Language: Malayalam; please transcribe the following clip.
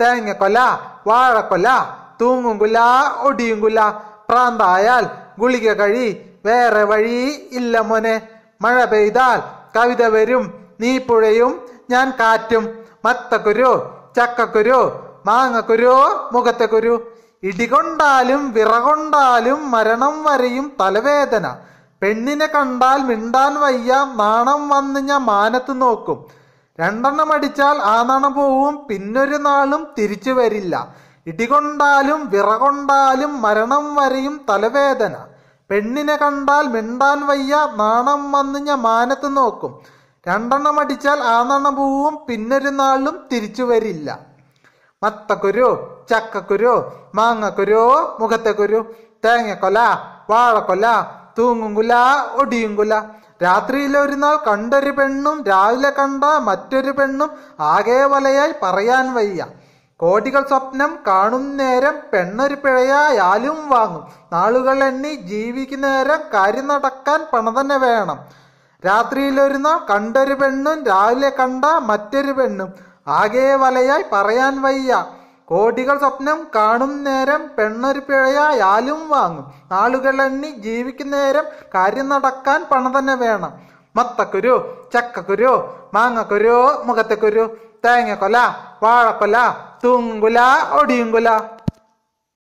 തേങ്ങ കൊല വാഴ കൊല തൂങ്ങും വാഴക്കൊല ഒടിയും കുല പ്രാന്തായാൽ ഗുളിക കഴി വേറെ വഴി ഇല്ല മോനെ മഴ പെയ്താൽ കവിത വരും നീ പുഴയും ഞാൻ കാറ്റും കുരു മാങ്ങ കുരു മുഖത്ത കുരു ഇടികൊണ്ടാലും വിറകൊണ്ടാലും മരണം വരെയും തലവേദന പെണ്ണിനെ കണ്ടാൽ മിണ്ടാൻ വയ്യ നാണം വന്ന് ഞാൻ മാനത്ത് നോക്കും രണ്ടെണ്ണം അടിച്ചാൽ ആ നാണം പോവും പിന്നൊരു നാളും തിരിച്ചു വരില്ല ഇടികൊണ്ടാലും വിറകൊണ്ടാലും മരണം വരെയും തലവേദന പെണ്ണിനെ കണ്ടാൽ മിണ്ടാൻ വയ്യ നാണം വന്ന് ഞാൻ മാനത്ത് നോക്കും രണ്ടെണ്ണം അടിച്ചാൽ ആ നാണം പോവും പിന്നൊരു നാളും തിരിച്ചു വരില്ല മത്തക്കുരു ചക്കക്കുരു മാങ്ങക്കുരു മുഖത്തെ കുരു തേങ്ങക്കൊല വാഴക്കൊല തൂങ്ങും കുല ഒടിയും കുല രാത്രിയിൽ ഒരു നാൾ കണ്ടൊരു പെണ്ണും രാവിലെ കണ്ട മറ്റൊരു പെണ്ണും ആകെ വലയായി പറയാൻ വയ്യ കോടികൾ സ്വപ്നം കാണും നേരം പെണ്ണൊരു പിഴയായാലും വാങ്ങും നാളുകൾ എണ്ണി ജീവിക്കുന്നേരം കാര്യം നടക്കാൻ പണം തന്നെ വേണം രാത്രിയിൽ ഒരു നാൾ കണ്ടൊരു പെണ്ണും രാവിലെ കണ്ട മറ്റൊരു പെണ്ണും ആകെ വലയായി പറയാൻ വയ്യ കോടികൾ സ്വപ്നം കാണും നേരം പെണ്ണൊരു പിഴയായാലും വാങ്ങും ആളുകളെണ്ണി ജീവിക്കുന്നേരം കാര്യം നടക്കാൻ പണം തന്നെ വേണം മത്തക്കുരു ചക്കക്കുരു മാങ്ങക്കുരു മുഖത്തക്കുരു തേങ്ങക്കൊല വാഴക്കൊല തൂങ്കുല ഒടിയുങ്കുല